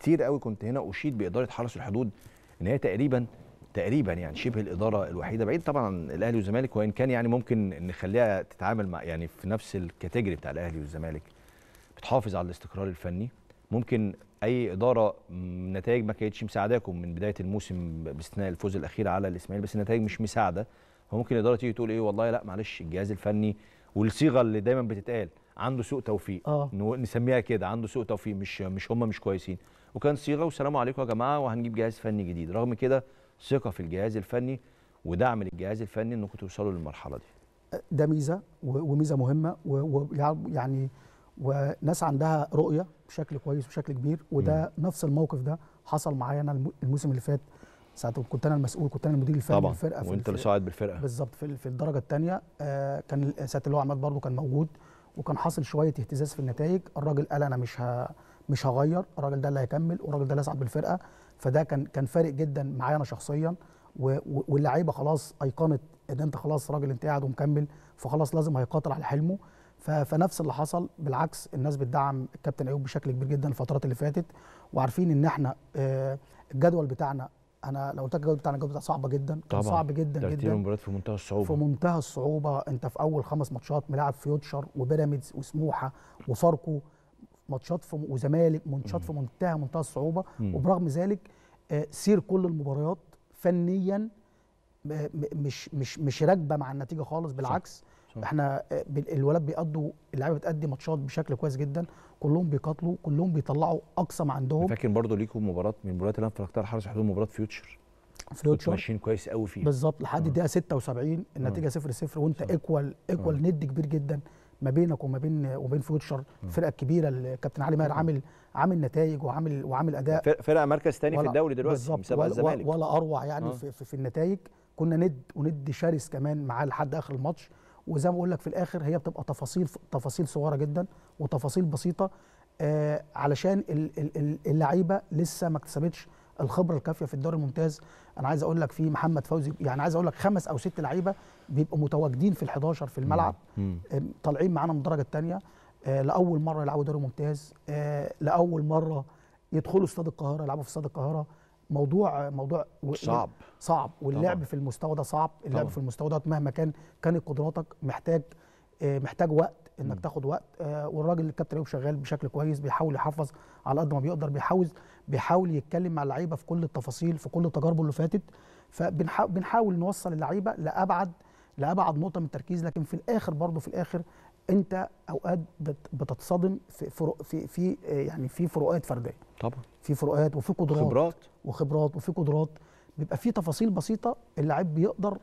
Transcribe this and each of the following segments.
كتير قوي كنت هنا اشيد باداره حرس الحدود ان هي تقريبا تقريبا يعني شبه الاداره الوحيده بعيد طبعا عن الاهلي والزمالك وان كان يعني ممكن نخليها تتعامل مع يعني في نفس الكاتيجوري بتاع الاهلي والزمالك بتحافظ على الاستقرار الفني ممكن اي اداره نتائج ما كانتش مساعداكم من بدايه الموسم باستثناء الفوز الاخير على الاسماعيلي بس النتائج مش مساعده فممكن الاداره تيجي تقول ايه والله لا معلش الجهاز الفني والصيغه اللي دايما بتتقال عنده سوء توفيق آه. نسميها كده عنده سوء توفيق مش مش هم مش كويسين وكان صيغه وسلام عليكم يا جماعه وهنجيب جهاز فني جديد رغم كده ثقه في الجهاز الفني ودعم للجهاز الفني انكم توصلوا للمرحله دي ده ميزه وميزه مهمه ويعني وناس عندها رؤيه بشكل كويس وبشكل كبير وده م. نفس الموقف ده حصل معايا انا الموسم اللي فات ساعه كنت انا المسؤول كنت انا المدير الفني طبعا للفرقه وانت اللي صاعد بالفرقه بالظبط في, الدرجه الثانيه آه، كان ساعه اللي هو عماد برضه كان موجود وكان حاصل شويه اهتزاز في النتائج الراجل قال انا مش ه... مش هغير الراجل ده اللي هيكمل والراجل ده اللي هيصعد بالفرقه فده كان كان فارق جدا معايا انا شخصيا و... واللعيبه خلاص ايقنت ان انت خلاص راجل انت قاعد ومكمل فخلاص لازم هيقاتل على حلمه ف... فنفس اللي حصل بالعكس الناس بتدعم الكابتن ايوب بشكل كبير جدا الفترات اللي فاتت وعارفين ان احنا آه، الجدول بتاعنا انا لو قلت لك الجوله بتاعنا الجوله صعبه جدا كان طبعا صعب جدا جدا المباريات في منتهى الصعوبه في منتهى الصعوبه انت في اول خمس ماتشات ملاعب فيوتشر وبيراميدز وسموحه وفاركو ماتشات في وزمالك ماتشات في منتهى منتهى الصعوبه وبرغم ذلك آه، سير كل المباريات فنيا مش مش مش راكبه مع النتيجه خالص بالعكس صح. صح. احنا آه، الولاد بيقضوا اللعيبه بتأدي ماتشات بشكل كويس جدا كلهم بيقاتلوا كلهم بيطلعوا اقصى ما عندهم فاكر برضو ليكم مباراه من المباريات اللي انا فلقتها الحرس حدود مباراه فيوتشر فيوتشر ماشيين كويس قوي فيه بالظبط لحد آه. الدقيقه 76 النتيجه 0 آه. 0 وانت ايكوال ايكوال ند كبير جدا ما بينك وما بين وبين فيوتشر الفرقه الكبيره الكابتن علي ماهر عامل عامل نتائج وعامل وعامل اداء فرقه مركز ثاني في الدوري دلوقتي مسابقه الزمالك ولا اروع يعني في, في, في النتائج كنا ند وند شرس كمان معاه لحد اخر الماتش وزي ما بقول لك في الاخر هي بتبقى تفاصيل تفاصيل صغيره جدا وتفاصيل بسيطه آه علشان اللعيبه لسه ما اكتسبتش الخبره الكافيه في الدوري الممتاز انا عايز اقول لك في محمد فوزي يعني عايز اقول لك خمس او ست لعيبه بيبقوا متواجدين في ال11 في الملعب آه، طالعين معانا من الدرجه الثانيه آه لاول مره يلعبوا دوري ممتاز آه لاول مره يدخلوا استاد القاهره يلعبوا في استاد القاهره موضوع موضوع صعب صعب واللعب طبعا. في المستوى ده صعب اللعب طبعا. في المستوى ده مهما كان كانت قدراتك محتاج آه، محتاج وقت انك م. تاخد وقت آه، والراجل الكابتن ايوب شغال بشكل كويس بيحاول يحافظ على قد ما بيقدر بيحاول بيحاول يتكلم مع اللعيبه في كل التفاصيل في كل تجاربه اللي فاتت فبنحاول نوصل اللعيبه لابعد لابعد نقطه من التركيز لكن في الاخر برضه في الاخر انت اوقات بتتصدم في في, في آه، يعني في فروقات فرديه طبعا في فروقات وفي قدرات خبرات وخبرات وفي قدرات بيبقى في تفاصيل بسيطه اللاعب بيقدر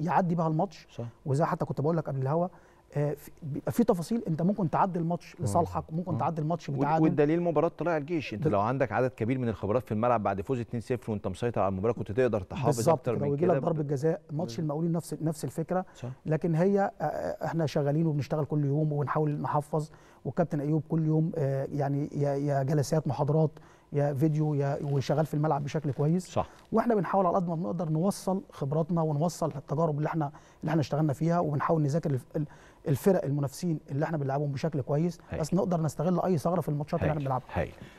يعدي بها الماتش صح. وزي حتى كنت بقول لك قبل الهوا آه، بيبقى في تفاصيل انت ممكن تعدي الماتش لصالحك ممكن تعدي الماتش بتعادل والدليل مباراه طلائع الجيش انت لو عندك عدد كبير من الخبرات في الملعب بعد فوز 2-0 وانت مسيطر على المباراه كنت تقدر تحافظ اكتر من كده بالظبط لك ضربه جزاء ماتش المقاولين نفس نفس الفكره لكن هي آه، آه، احنا شغالين وبنشتغل كل يوم وبنحاول نحفظ والكابتن ايوب كل يوم يعني يا جلسات محاضرات يا فيديو يا وشغال في الملعب بشكل كويس صح واحنا بنحاول على قد ما بنقدر نوصل خبراتنا ونوصل التجارب اللي احنا اللي احنا اشتغلنا فيها وبنحاول نذاكر الفرق المنافسين اللي احنا بنلعبهم بشكل كويس هي. بس نقدر نستغل اي ثغره في الماتشات اللي احنا بنلعبها